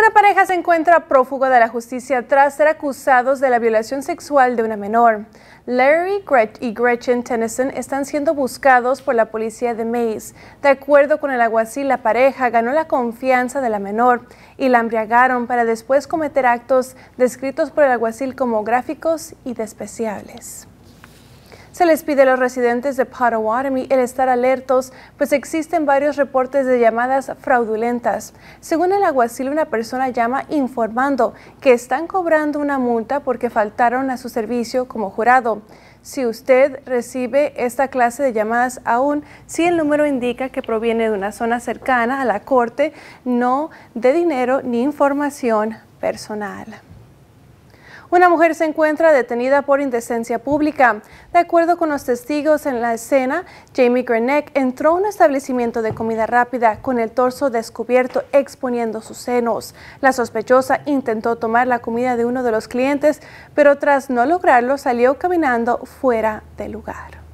Una pareja se encuentra prófugo de la justicia tras ser acusados de la violación sexual de una menor. Larry y Gretchen Tennyson están siendo buscados por la policía de Mays. De acuerdo con el aguacil, la pareja ganó la confianza de la menor y la embriagaron para después cometer actos descritos por el aguacil como gráficos y despreciables. Se les pide a los residentes de Pottawatomie el estar alertos, pues existen varios reportes de llamadas fraudulentas. Según el aguacil, una persona llama informando que están cobrando una multa porque faltaron a su servicio como jurado. Si usted recibe esta clase de llamadas aún, si el número indica que proviene de una zona cercana a la corte, no de dinero ni información personal. Una mujer se encuentra detenida por indecencia pública. De acuerdo con los testigos en la escena, Jamie Grenek entró a un establecimiento de comida rápida con el torso descubierto exponiendo sus senos. La sospechosa intentó tomar la comida de uno de los clientes, pero tras no lograrlo salió caminando fuera del lugar.